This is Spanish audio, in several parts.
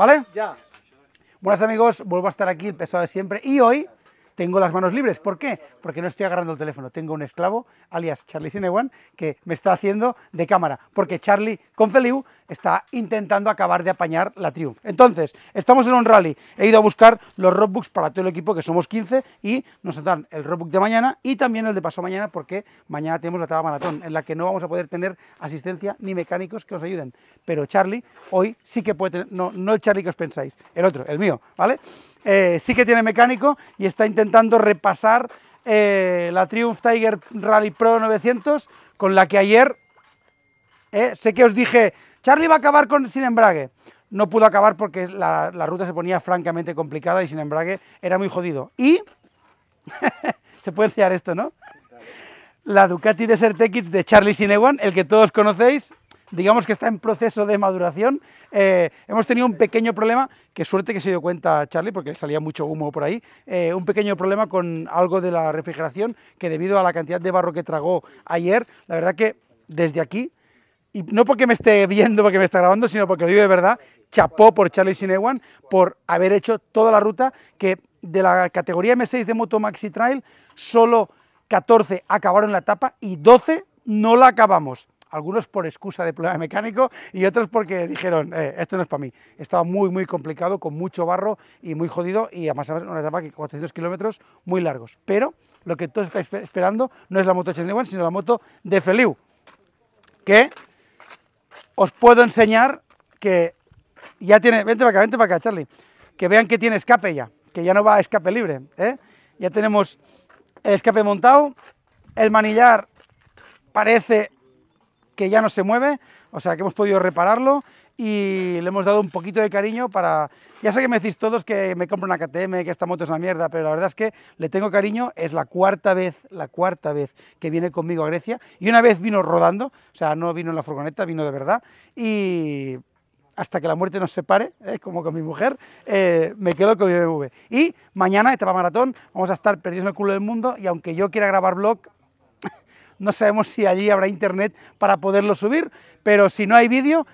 ¿Vale? Ya. Buenas amigos, vuelvo a estar aquí, el peso de siempre. Y hoy tengo las manos libres. ¿Por qué? Porque no estoy agarrando el teléfono. Tengo un esclavo, alias Charlie Sinewan, que me está haciendo de cámara, porque Charlie con Feliu está intentando acabar de apañar la Triumph. Entonces, estamos en un rally. He ido a buscar los roadbooks para todo el equipo, que somos 15, y nos dan el roadbook de mañana y también el de paso mañana, porque mañana tenemos la etapa maratón, en la que no vamos a poder tener asistencia ni mecánicos que nos ayuden. Pero Charlie hoy sí que puede tener, no, no el Charlie que os pensáis, el otro, el mío, ¿vale? Eh, sí que tiene mecánico y está intentando repasar eh, la Triumph Tiger Rally Pro 900 con la que ayer eh, sé que os dije, Charlie va a acabar con, sin embrague. No pudo acabar porque la, ruta se ponía francamente complicada y sin embrague era muy jodido. Y se puede enseñar esto, ¿no? La Ducati Desert X de Charlie Sinewan, el que todos conocéis, digamos que está en proceso de maduración. Eh, hemos tenido un pequeño problema, que suerte que se dio cuenta Charlie, porque le salía mucho humo por ahí, eh, un pequeño problema con algo de la refrigeración, que debido a la cantidad de barro que tragó ayer, la verdad que desde aquí, y no porque me esté viendo, porque me está grabando, sino porque lo digo de verdad, chapó por Charlie Sinewan por haber hecho toda la ruta, que de la categoría M6 de Moto Maxi Trail, solo 14 acabaron la etapa y 12 no la acabamos algunos por excusa de problema mecánico y otros porque dijeron, eh, esto no es para mí. Estaba muy, muy complicado, con mucho barro y muy jodido y además una etapa que 400 kilómetros muy largos. Pero lo que todos estáis esperando no es la moto One, sino la moto de Feliu, que os puedo enseñar que ya tiene, vente para acá, vente para acá, Charlie, que vean que tiene escape ya, que ya no va a escape libre, ¿eh? ya tenemos el escape montado, el manillar parece que ya no se mueve, o sea que hemos podido repararlo y le hemos dado un poquito de cariño para... Ya sé que me decís todos que me compro una KTM, que esta moto es una mierda, pero la verdad es que le tengo cariño, es la cuarta vez, la cuarta vez que viene conmigo a Grecia y una vez vino rodando, o sea, no vino en la furgoneta, vino de verdad y hasta que la muerte nos separe, ¿eh? como con mi mujer, eh, me quedo con mi BMW. Y mañana, etapa maratón, vamos a estar perdidos el culo del mundo y aunque yo quiera grabar vlog, no sabemos si allí habrá internet para poderlo subir, pero si no hay vídeo,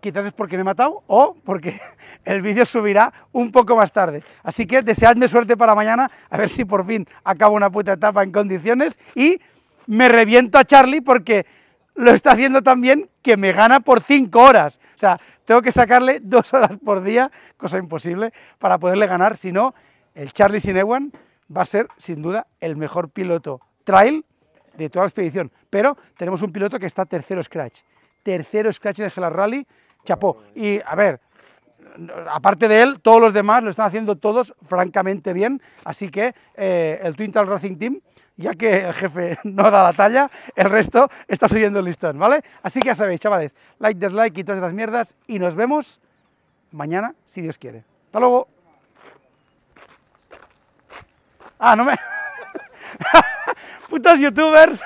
quizás es porque me he matado o porque el vídeo subirá un poco más tarde. Así que deseadme suerte para mañana, a ver si por fin acabo una puta etapa en condiciones y me reviento a Charlie porque lo está haciendo tan bien que me gana por 5 horas. O sea, tengo que sacarle 2 horas por día, cosa imposible, para poderle ganar. Si no, el Charlie Sinewan va a ser sin duda el mejor piloto trail de toda la expedición, pero tenemos un piloto que está tercero scratch, tercero scratch en el Rally, chapó. Y a ver, aparte de él, todos los demás lo están haciendo todos francamente bien, así que eh, el Twin Tail Racing Team, ya que el jefe no da la talla, el resto está subiendo el listón, ¿vale? Así que ya sabéis, chavales, like, dislike y todas esas mierdas, y nos vemos mañana, si Dios quiere. ¡Hasta luego! Ah, no me... putos youtubers.